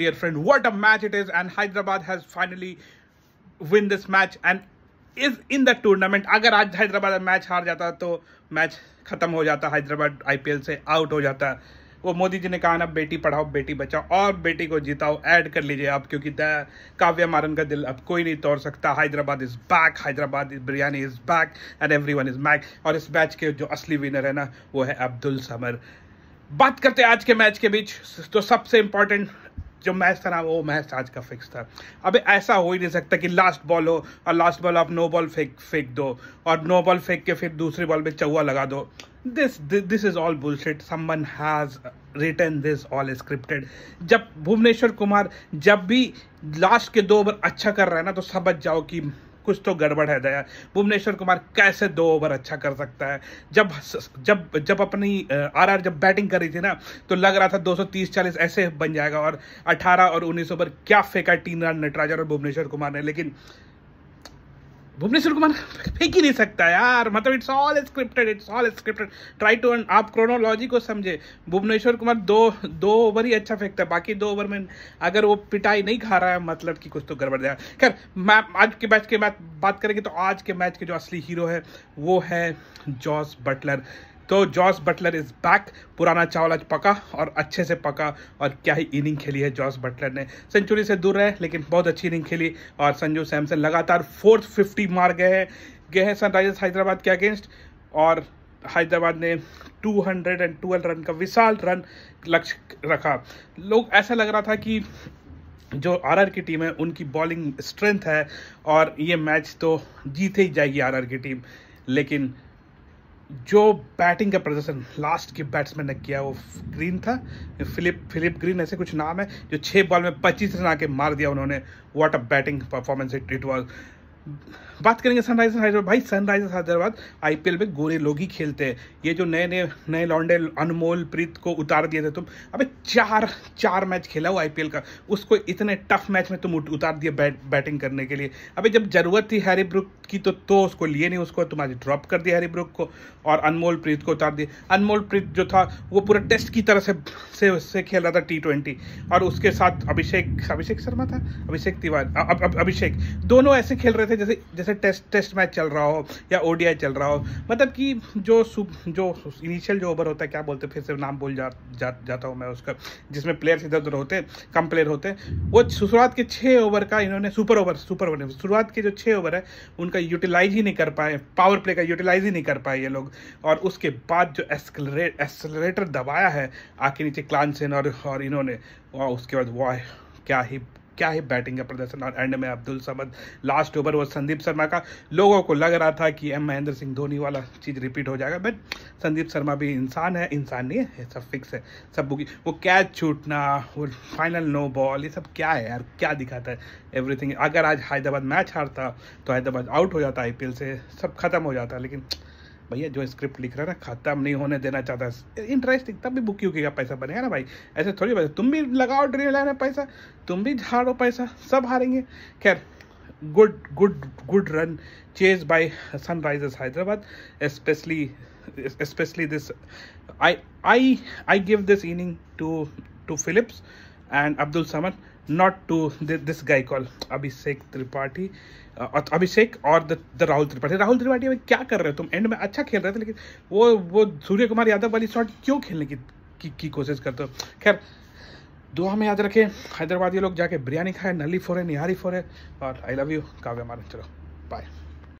dear friend what a match it is and hyderabad has finally win this match and is in the tournament agar aaj hyderabad match haar jata to match khatam ho jata hyderabad ipl se out ho jata वो मोदी जी ने कहा ना बेटी पढ़ाओ बेटी बचाओ और बेटी को जिताओ ऐड कर लीजिए आप क्योंकि काव्या मारन का दिल अब कोई नहीं तोड़ सकता Hyderabad is back Hyderabad biryani is back and everyone is back और इस मैच के जो असली विनर है ना वो है अब्दुल समर बात करते हैं आज के मैच के बीच तो सबसे इंपॉर्टेंट जो मैच था ना वो मैच आज का फिक्स था अबे ऐसा हो ही नहीं सकता कि लास्ट बॉल हो और लास्ट बॉल आप नो बॉल फेंक फेंक दो और नो बॉल फेंक के फिर दूसरी बॉल में चौवा लगा दो this this is all bullshit someone has return this all scripted जब भुवनेश्वर कुमार जब भी लास्ट के दो ओवर अच्छा कर रहा है ना तो समझ जाओ कि कुछ तो गड़बड़ है दया भुवनेश्वर कुमार कैसे दो ओवर अच्छा कर सकता है जब जब जब अपनी आर आर जब बैटिंग कर रही थी ना तो लग रहा था 230-40 ऐसे बन जाएगा और 18 और 19 ओवर क्या फेंका टीन रन नटराजर और भुवनेश्वर कुमार ने लेकिन भुवनेश्वर कुमार फेंक ही नहीं सकता यार मतलब it's all scripted it's all scripted try to आप क्रोनोलॉजी को समझे भुवनेश्वर कुमार दो दो ओवर ही अच्छा फेंकता है बाकी दो ओवर में अगर वो पिटाई नहीं खा रहा है मतलब कि कुछ तो गड़बड़ जाए खैर मैं आज के मैच के बात करेंगे तो आज के मैच के जो असली हीरो है वो है जॉस बटलर तो जॉस बटलर इज़ बैक पुराना चावल आज पका और अच्छे से पका और क्या ही इनिंग खेली है जॉस बटलर ने सेंचुरी से दूर रहे लेकिन बहुत अच्छी इनिंग खेली और संजू सैमसन लगातार फोर्थ फिफ्टी मार गए हैं गए हैं सनराइजर्स हैदराबाद के अगेंस्ट और हैदराबाद ने 212 रन का विशाल रन लक्ष्य रखा लोग ऐसा लग रहा था कि जो आरआर की टीम है उनकी बॉलिंग स्ट्रेंथ है और ये मैच तो जीते ही जाएगी आरआर की टीम लेकिन जो बैटिंग का प्रदर्शन लास्ट के बैट्समैन ने किया वो ग्रीन था फिलिप फिलिप ग्रीन ऐसे कुछ नाम है जो छः बॉल में पच्चीस रन आके मार दिया उन्होंने what a batting performance it it was बात करेंगे सनराइजर्स हैदराबाद भाई सनराइजर्स हैदराबाद आईपीएल में गोरे लोग ही खेलते हैं ये जो नए नए नए लॉन्डे अनमोल प्रीत को उतार दिए थे तुम अबे चार चार मैच खेला हुआ आईपीएल का उसको इतने टफ मैच में तुम उतार दिए बैट, बैटिंग करने के लिए अबे जब जरूरत थी हैरी ब्रुक की तो तो उसको लिए नहीं उसको तुम आज ड्रॉप कर दिया हैरी ब्रुक को और अनमोल प्रीत को उतार दिए अनमोल प्रीत जो था वो पूरा टेस्ट की तरह से से, से खेल रहा था टी ट्वेंटी और उसके साथ अभिषेक अभिषेक शर्मा था अभिषेक तिवारी अभिषेक दोनों ऐसे खेल रहे थे थे जैसे जैसे टेस्ट टेस्ट मैच चल रहा हो या ओडीआई चल रहा हो मतलब कि जो सुब जो इनिशियल जो ओवर होता है क्या बोलते हैं फिर से नाम बोल जा, जा जाता हूँ मैं उसका जिसमें प्लेयर्स इधर उधर होते कम प्लेयर होते वो शुरुआत के छः ओवर का इन्होंने सुपर ओवर सुपर ओवर शुरुआत के जो छः ओवर है उनका यूटिलाइज ही नहीं कर पाए पावर प्ले का यूटिलाइज ही नहीं कर पाए ये लोग और उसके बाद जो एस्कलरेट एस्कलरेटर दबाया है आके नीचे क्लानसेन और और इन्होंने उसके बाद वो क्या ही क्या ही बैटिंग का प्रदर्शन और एंड में अब्दुल समद लास्ट ओवर वो संदीप शर्मा का लोगों को लग रहा था कि एम महेंद्र सिंह धोनी वाला चीज़ रिपीट हो जाएगा बट संदीप शर्मा भी इंसान है इंसान नहीं है सब फिक्स है सब बुकी वो कैच छूटना वो फाइनल नो बॉल ये सब क्या है यार क्या दिखाता है एवरीथिंग अगर आज हैदराबाद मैच हारता तो हैदराबाद आउट हो जाता आई से सब खत्म हो जाता लेकिन भैया जो स्क्रिप्ट लिख रहा है ना खत्म नहीं होने देना चाहता इंटरेस्टिंग तब भी बुक क्यों किया पैसा बनेगा ना भाई ऐसे थोड़ी बात तुम भी लगाओ ड्रीम लाइन में पैसा तुम भी झाड़ो पैसा सब हारेंगे खैर good good good run chase by Sunrisers Hyderabad specially especially this i i i give this inning to to phillips and Abdul Samad, not to this this call Abhishek Tripathi Abhishek और द, द राहुल त्रिपाठी राहुल त्रिपाठी अभी क्या कर रहे हो तुम एंड में अच्छा खेल रहे थे लेकिन वो वो सूर्य कुमार यादव वाली शॉट क्यों खेलने की की, की कोशिश करते हो खैर दुआ में याद रखें हैदराबादी लोग जाके बिरयानी खाए नली फोरे निहारी फोरे और आई लव यू काव्य मारे चलो बाय